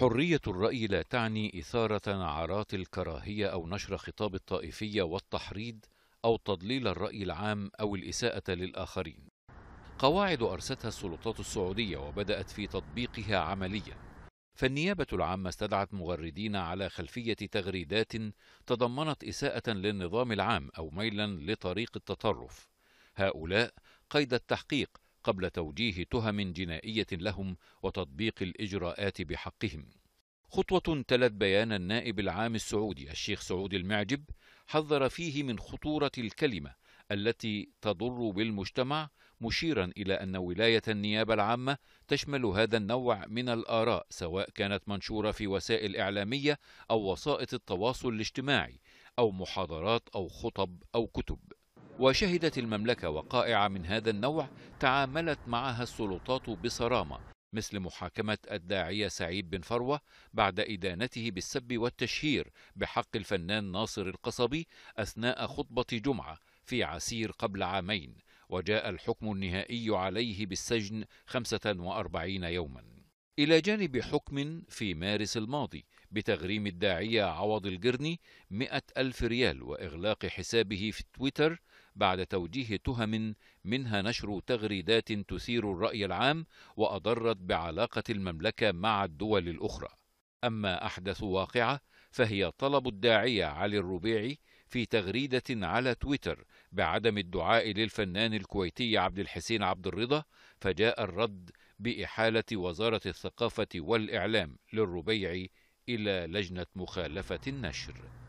حرية الرأي لا تعني إثارة نعرات الكراهية أو نشر خطاب الطائفية والتحريض أو تضليل الرأي العام أو الإساءة للآخرين. قواعد أرستها السلطات السعودية وبدأت في تطبيقها عمليا. فالنيابة العامة استدعت مغردين على خلفية تغريدات تضمنت إساءة للنظام العام أو ميلا لطريق التطرف. هؤلاء قيد التحقيق قبل توجيه تهم جنائيه لهم وتطبيق الاجراءات بحقهم خطوة تلت بيان النائب العام السعودي الشيخ سعود المعجب حذر فيه من خطورة الكلمة التي تضر بالمجتمع مشيرا إلى أن ولاية النيابة العامة تشمل هذا النوع من الآراء سواء كانت منشورة في وسائل إعلامية أو وسائط التواصل الاجتماعي أو محاضرات أو خطب أو كتب وشهدت المملكة وقائع من هذا النوع تعاملت معها السلطات بصرامة مثل محاكمة الداعية سعيد بن فروة بعد إدانته بالسب والتشهير بحق الفنان ناصر القصبي أثناء خطبة جمعة في عسير قبل عامين وجاء الحكم النهائي عليه بالسجن 45 يوما إلى جانب حكم في مارس الماضي بتغريم الداعية عوض الجرني 100 ألف ريال وإغلاق حسابه في تويتر بعد توجيه تهم منها نشر تغريدات تثير الرأي العام وأضرت بعلاقة المملكة مع الدول الأخرى. أما أحدث واقعة فهي طلب الداعية علي الربيعي في تغريدة على تويتر بعدم الدعاء للفنان الكويتي عبد الحسين عبد الرضا فجاء الرد بإحالة وزارة الثقافة والإعلام للربيعي إلى لجنة مخالفة النشر